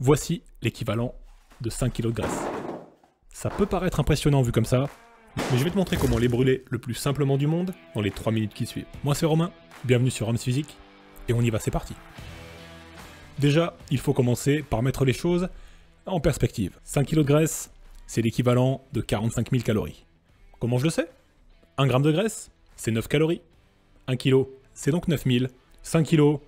Voici l'équivalent de 5 kg de graisse. Ça peut paraître impressionnant vu comme ça, mais je vais te montrer comment les brûler le plus simplement du monde dans les 3 minutes qui suivent. Moi c'est Romain, bienvenue sur Rams Physique, et on y va, c'est parti. Déjà, il faut commencer par mettre les choses en perspective. 5 kg de graisse, c'est l'équivalent de 45 000 calories. Comment je le sais 1 g de graisse, c'est 9 calories. 1 kg, c'est donc 9000. 5 kg,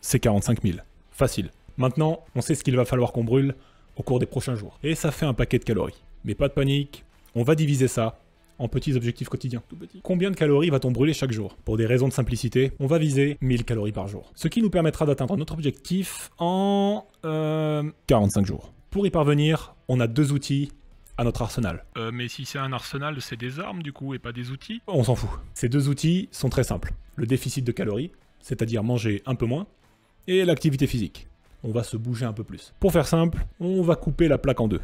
c'est 45 000. Facile. Maintenant, on sait ce qu'il va falloir qu'on brûle au cours des prochains jours. Et ça fait un paquet de calories. Mais pas de panique, on va diviser ça en petits objectifs quotidiens. Combien de calories va-t-on brûler chaque jour Pour des raisons de simplicité, on va viser 1000 calories par jour. Ce qui nous permettra d'atteindre notre objectif en... 45 euh, jours. Pour y parvenir, on a deux outils à notre arsenal. Euh, mais si c'est un arsenal, c'est des armes du coup et pas des outils On s'en fout. Ces deux outils sont très simples. Le déficit de calories, c'est-à-dire manger un peu moins, et l'activité physique on va se bouger un peu plus. Pour faire simple, on va couper la plaque en deux.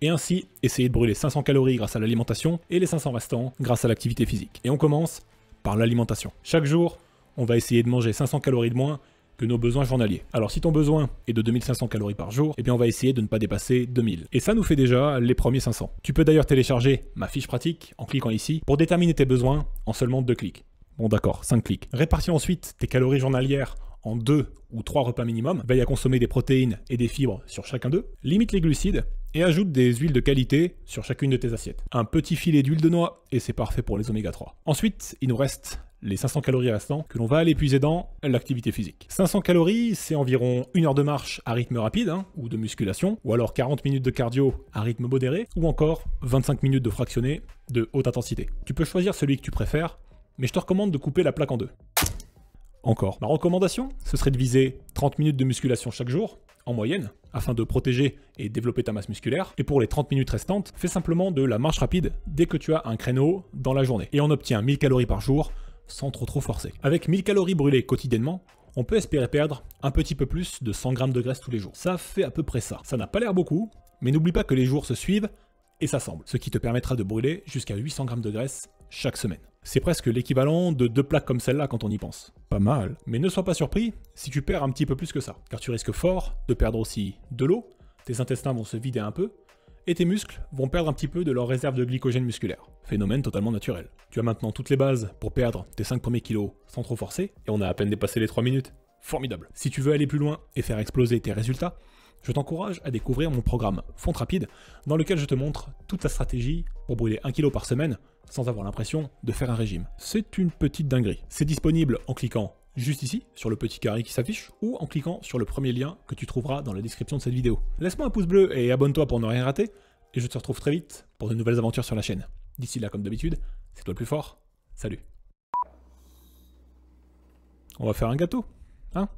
Et ainsi, essayer de brûler 500 calories grâce à l'alimentation et les 500 restants grâce à l'activité physique. Et on commence par l'alimentation. Chaque jour, on va essayer de manger 500 calories de moins que nos besoins journaliers. Alors si ton besoin est de 2500 calories par jour, eh bien on va essayer de ne pas dépasser 2000. Et ça nous fait déjà les premiers 500. Tu peux d'ailleurs télécharger ma fiche pratique en cliquant ici pour déterminer tes besoins en seulement deux clics. Bon d'accord, 5 clics. Répartis ensuite tes calories journalières en deux ou trois repas minimum, veille à consommer des protéines et des fibres sur chacun d'eux, limite les glucides et ajoute des huiles de qualité sur chacune de tes assiettes. Un petit filet d'huile de noix et c'est parfait pour les oméga 3. Ensuite, il nous reste les 500 calories restantes que l'on va aller puiser dans l'activité physique. 500 calories, c'est environ une heure de marche à rythme rapide hein, ou de musculation, ou alors 40 minutes de cardio à rythme modéré, ou encore 25 minutes de fractionné de haute intensité. Tu peux choisir celui que tu préfères, mais je te recommande de couper la plaque en deux encore. Ma recommandation, ce serait de viser 30 minutes de musculation chaque jour, en moyenne, afin de protéger et développer ta masse musculaire. Et pour les 30 minutes restantes, fais simplement de la marche rapide dès que tu as un créneau dans la journée. Et on obtient 1000 calories par jour sans trop trop forcer. Avec 1000 calories brûlées quotidiennement, on peut espérer perdre un petit peu plus de 100 grammes de graisse tous les jours. Ça fait à peu près ça. Ça n'a pas l'air beaucoup, mais n'oublie pas que les jours se suivent et s'assemblent, ce qui te permettra de brûler jusqu'à 800 grammes de graisse chaque semaine. C'est presque l'équivalent de deux plaques comme celle-là quand on y pense. Pas mal. Mais ne sois pas surpris si tu perds un petit peu plus que ça, car tu risques fort de perdre aussi de l'eau, tes intestins vont se vider un peu, et tes muscles vont perdre un petit peu de leur réserve de glycogène musculaire. Phénomène totalement naturel. Tu as maintenant toutes les bases pour perdre tes 5 premiers kilos sans trop forcer, et on a à peine dépassé les 3 minutes. Formidable. Si tu veux aller plus loin et faire exploser tes résultats, je t'encourage à découvrir mon programme Fonte Rapide, dans lequel je te montre toute la stratégie pour brûler 1 kg par semaine sans avoir l'impression de faire un régime. C'est une petite dinguerie. C'est disponible en cliquant juste ici, sur le petit carré qui s'affiche, ou en cliquant sur le premier lien que tu trouveras dans la description de cette vidéo. Laisse-moi un pouce bleu et abonne-toi pour ne rien rater, et je te retrouve très vite pour de nouvelles aventures sur la chaîne. D'ici là, comme d'habitude, c'est toi le plus fort, salut On va faire un gâteau, hein